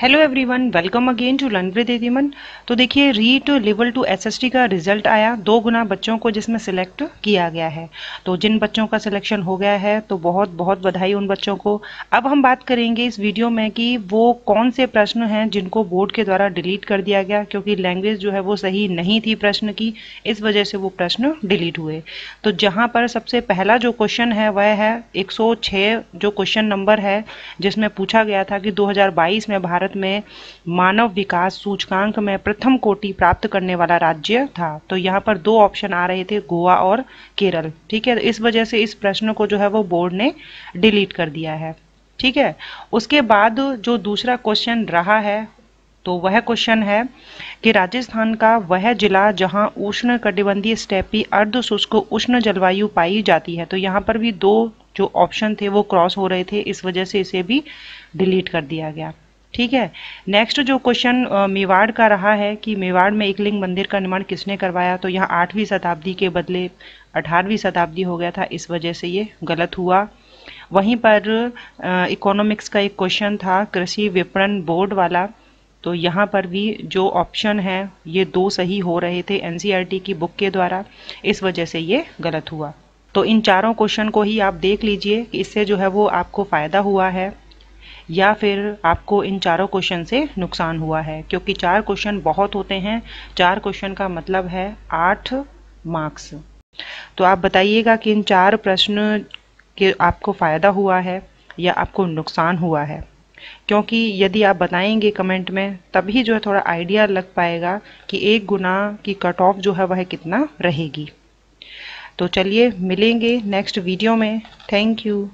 hello everyone welcome again to learn with तो देखिए REET level two SST का result आया दो गुना बच्चों को जिसमें सिलेक्ट किया गया है तो जिन बच्चों का सिलेक्शन हो गया है तो बहुत बहुत बधाई उन बच्चों को अब हम बात करेंगे इस वीडियो में कि वो कौन से प्रश्न हैं जिनको बोर्ड के द्वारा डिलीट कर दिया गया क्योंकि लैंग्वेज जो है वो सही नहीं थी प्रश्न की इस वजह से वो प्रश्न डिलीट हुए तो जहाँ पर सबसे पहला जो क्वेश्चन है वह है एक जो क्वेश्चन नंबर है जिसमें पूछा गया था कि दो में भारत भारत में मानव विकास सूचकांक में प्रथम कोटि प्राप्त करने वाला राज्य था तो यहाँ पर दो ऑप्शन आ रहे थे गोवा और केरल ठीक है इस वजह से इस प्रश्न को जो है वो बोर्ड ने डिलीट कर दिया है ठीक है उसके बाद जो दूसरा क्वेश्चन रहा है तो वह क्वेश्चन है कि राजस्थान का वह जिला जहां उष्ण कटिबंधीय स्टेपी अर्ध शुष्क उष्ण जलवायु पाई जाती है तो यहां पर भी दो जो ऑप्शन थे वो क्रॉस हो रहे थे इस वजह से इसे भी डिलीट कर दिया गया ठीक है नेक्स्ट जो क्वेश्चन मेवाड़ का रहा है कि मेवाड़ में एकलिंग मंदिर का निर्माण किसने करवाया तो यहाँ आठवीं शताब्दी के बदले अठारहवीं शताब्दी हो गया था इस वजह से ये गलत हुआ वहीं पर इकोनॉमिक्स का एक क्वेश्चन था कृषि विपणन बोर्ड वाला तो यहाँ पर भी जो ऑप्शन है ये दो सही हो रहे थे एन e की बुक के द्वारा इस वजह से ये गलत हुआ तो इन चारों क्वेश्चन को ही आप देख लीजिए इससे जो है वो आपको फ़ायदा हुआ है या फिर आपको इन चारों क्वेश्चन से नुकसान हुआ है क्योंकि चार क्वेश्चन बहुत होते हैं चार क्वेश्चन का मतलब है आठ मार्क्स तो आप बताइएगा कि इन चार प्रश्न के आपको फ़ायदा हुआ है या आपको नुकसान हुआ है क्योंकि यदि आप बताएंगे कमेंट में तभी जो है थोड़ा आइडिया लग पाएगा कि एक गुना की कट ऑफ जो है वह कितना रहेगी तो चलिए मिलेंगे नेक्स्ट वीडियो में थैंक यू